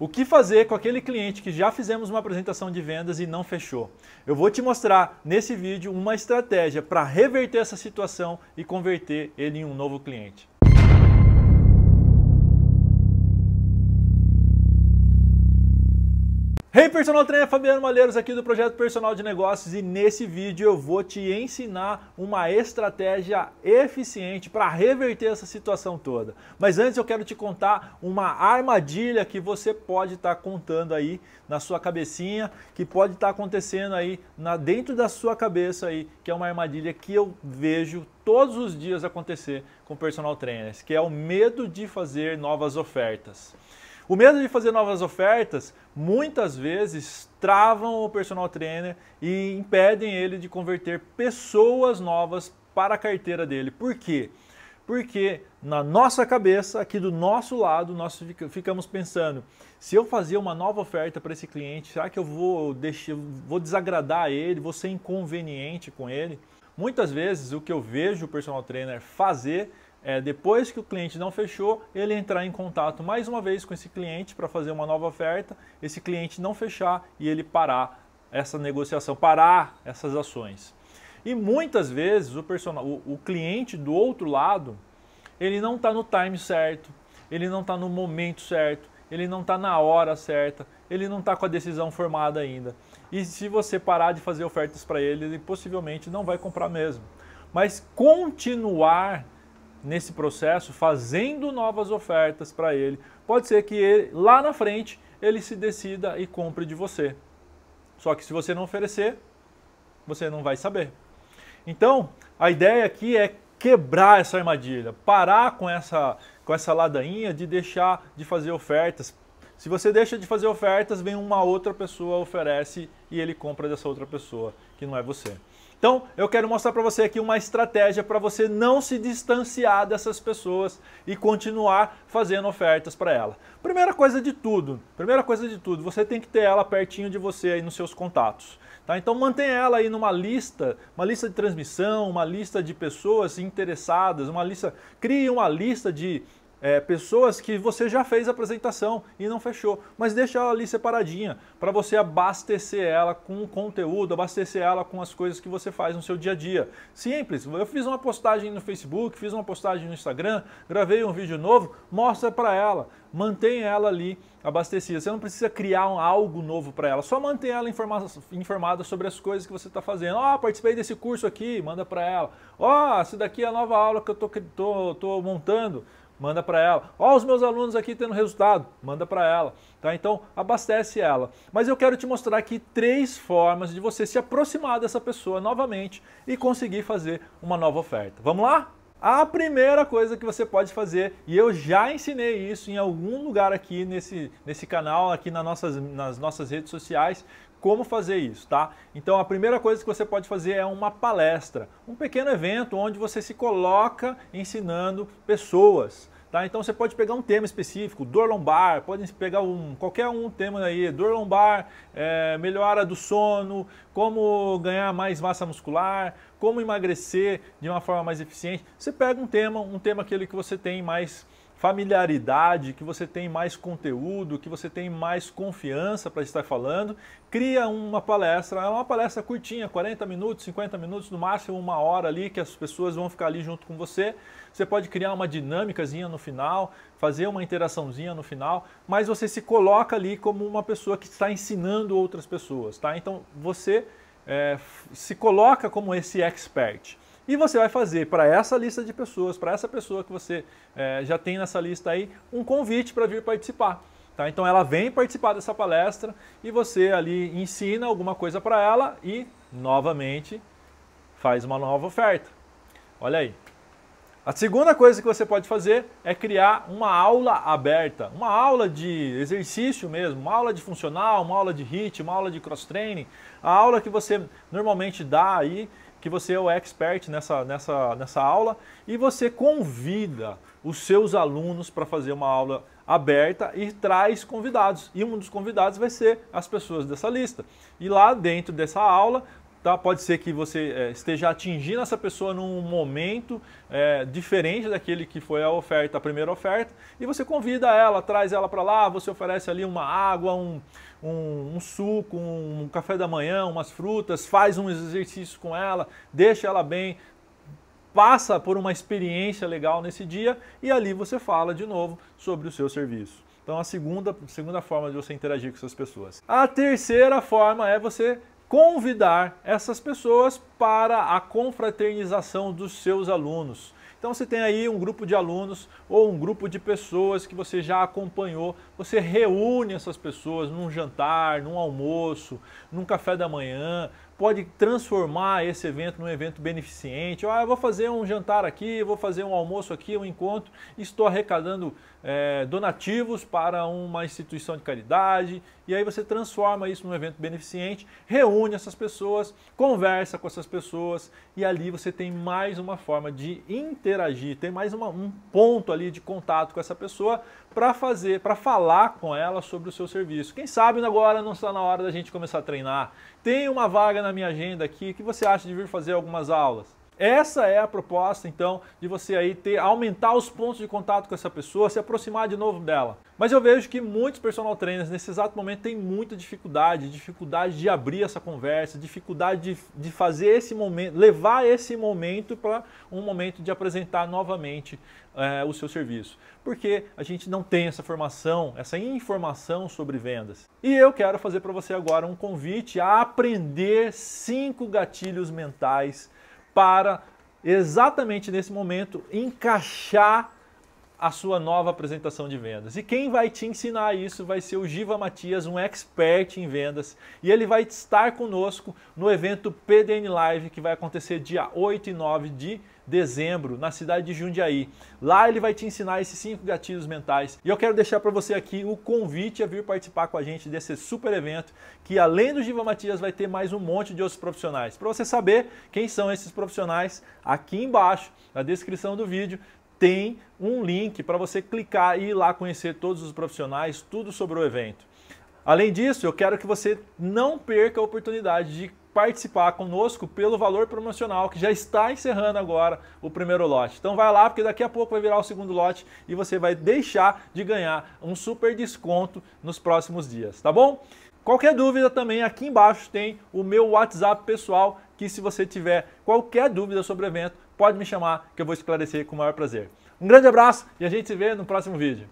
O que fazer com aquele cliente que já fizemos uma apresentação de vendas e não fechou? Eu vou te mostrar nesse vídeo uma estratégia para reverter essa situação e converter ele em um novo cliente. Hey personal trainer, Fabiano Malheiros aqui do Projeto Personal de Negócios e nesse vídeo eu vou te ensinar uma estratégia eficiente para reverter essa situação toda. Mas antes eu quero te contar uma armadilha que você pode estar tá contando aí na sua cabecinha, que pode estar tá acontecendo aí na, dentro da sua cabeça aí, que é uma armadilha que eu vejo todos os dias acontecer com personal trainers, que é o medo de fazer novas ofertas. O medo de fazer novas ofertas muitas vezes travam o personal trainer e impedem ele de converter pessoas novas para a carteira dele. Por quê? Porque na nossa cabeça, aqui do nosso lado, nós ficamos pensando: se eu fazer uma nova oferta para esse cliente, será que eu vou, deixar, vou desagradar ele, vou ser inconveniente com ele? Muitas vezes o que eu vejo o personal trainer fazer é, depois que o cliente não fechou, ele entrar em contato mais uma vez com esse cliente para fazer uma nova oferta, esse cliente não fechar e ele parar essa negociação, parar essas ações. E muitas vezes o, personal, o, o cliente do outro lado, ele não está no time certo, ele não está no momento certo, ele não está na hora certa, ele não está com a decisão formada ainda. E se você parar de fazer ofertas para ele, ele possivelmente não vai comprar mesmo. Mas continuar nesse processo fazendo novas ofertas para ele. Pode ser que ele, lá na frente ele se decida e compre de você. Só que se você não oferecer, você não vai saber. Então, a ideia aqui é quebrar essa armadilha, parar com essa com essa ladainha de deixar de fazer ofertas. Se você deixa de fazer ofertas, vem uma outra pessoa oferece e ele compra dessa outra pessoa, que não é você. Então, eu quero mostrar para você aqui uma estratégia para você não se distanciar dessas pessoas e continuar fazendo ofertas para ela. Primeira coisa de tudo, primeira coisa de tudo, você tem que ter ela pertinho de você aí nos seus contatos. Tá? Então, mantenha ela aí numa lista, uma lista de transmissão, uma lista de pessoas interessadas, uma lista, crie uma lista de é, pessoas que você já fez a apresentação e não fechou, mas deixa ela ali separadinha para você abastecer ela com o conteúdo, abastecer ela com as coisas que você faz no seu dia a dia. Simples, eu fiz uma postagem no Facebook, fiz uma postagem no Instagram, gravei um vídeo novo, mostra para ela, mantém ela ali abastecida. Você não precisa criar um, algo novo para ela, só mantém ela informa informada sobre as coisas que você está fazendo. Ó, oh, participei desse curso aqui, manda para ela. Ó, oh, essa daqui é a nova aula que eu tô, tô, tô montando manda para ela. Ó, os meus alunos aqui tendo resultado, manda para ela, tá? Então, abastece ela. Mas eu quero te mostrar aqui três formas de você se aproximar dessa pessoa novamente e conseguir fazer uma nova oferta. Vamos lá? A primeira coisa que você pode fazer, e eu já ensinei isso em algum lugar aqui nesse, nesse canal, aqui nas nossas, nas nossas redes sociais, como fazer isso, tá? Então a primeira coisa que você pode fazer é uma palestra, um pequeno evento onde você se coloca ensinando pessoas. Tá? Então você pode pegar um tema específico, dor lombar, pode pegar um, qualquer um tema aí, dor lombar, é, melhora do sono, como ganhar mais massa muscular, como emagrecer de uma forma mais eficiente. Você pega um tema, um tema aquele que você tem mais familiaridade, que você tem mais conteúdo, que você tem mais confiança para estar falando, cria uma palestra. É uma palestra curtinha, 40 minutos, 50 minutos, no máximo uma hora ali, que as pessoas vão ficar ali junto com você. Você pode criar uma dinâmicazinha no final, fazer uma interaçãozinha no final, mas você se coloca ali como uma pessoa que está ensinando outras pessoas, tá? Então você é, se coloca como esse expert. E você vai fazer para essa lista de pessoas, para essa pessoa que você é, já tem nessa lista aí, um convite para vir participar. Tá? Então ela vem participar dessa palestra e você ali ensina alguma coisa para ela e, novamente, faz uma nova oferta. Olha aí. A segunda coisa que você pode fazer é criar uma aula aberta, uma aula de exercício mesmo, uma aula de funcional, uma aula de HIIT, uma aula de cross training, a aula que você normalmente dá aí que você é o expert nessa, nessa, nessa aula e você convida os seus alunos para fazer uma aula aberta e traz convidados. E um dos convidados vai ser as pessoas dessa lista. E lá dentro dessa aula, tá? Pode ser que você é, esteja atingindo essa pessoa num momento é, diferente daquele que foi a oferta, a primeira oferta, e você convida ela, traz ela para lá, você oferece ali uma água, um, um, um, suco, um café da manhã, umas frutas, faz um exercício com ela, deixa ela bem, passa por uma experiência legal nesse dia e ali você fala de novo sobre o seu serviço. Então a segunda, segunda forma de você interagir com essas pessoas. A terceira forma é você convidar essas pessoas para a confraternização dos seus alunos. Então, se tem aí um grupo de alunos ou um grupo de pessoas que você já acompanhou, você reúne essas pessoas num jantar, num almoço, num café da manhã, pode transformar esse evento num evento beneficente. Ah, eu vou fazer um jantar aqui, vou fazer um almoço aqui, um encontro, estou arrecadando é, donativos para uma instituição de caridade. E aí você transforma isso num evento beneficente, reúne essas pessoas, conversa com essas pessoas e ali você tem mais uma forma de interagir, tem mais uma, um ponto ali de contato com essa pessoa para fazer, para falar com ela sobre o seu serviço. Quem sabe agora não está na hora da gente começar a treinar tem uma vaga na minha agenda aqui, o que você acha de vir fazer algumas aulas? Essa é a proposta, então, de você aí ter aumentar os pontos de contato com essa pessoa, se aproximar de novo dela. Mas eu vejo que muitos personal trainers nesse exato momento têm muita dificuldade, dificuldade de abrir essa conversa, dificuldade de, de fazer esse momento, levar esse momento para um momento de apresentar novamente é, o seu serviço, porque a gente não tem essa formação, essa informação sobre vendas. E eu quero fazer para você agora um convite a aprender cinco gatilhos mentais para exatamente nesse momento encaixar a sua nova apresentação de vendas. E quem vai te ensinar isso vai ser o Giva Matias, um expert em vendas, e ele vai estar conosco no evento PDN Live que vai acontecer dia 8 e 9 de dezembro, na cidade de Jundiaí. Lá ele vai te ensinar esses cinco gatilhos mentais. E eu quero deixar para você aqui o convite a vir participar com a gente desse super evento, que além do Giva Matias vai ter mais um monte de outros profissionais. Para você saber quem são esses profissionais, aqui embaixo, na descrição do vídeo, tem um link para você clicar e ir lá conhecer todos os profissionais, tudo sobre o evento. Além disso, eu quero que você não perca a oportunidade de participar conosco pelo valor promocional que já está encerrando agora o primeiro lote. Então vai lá porque daqui a pouco vai virar o segundo lote e você vai deixar de ganhar um super desconto nos próximos dias, tá bom? Qualquer dúvida também aqui embaixo tem o meu WhatsApp pessoal que se você tiver qualquer dúvida sobre o evento, pode me chamar que eu vou esclarecer com o maior prazer. Um grande abraço e a gente se vê no próximo vídeo.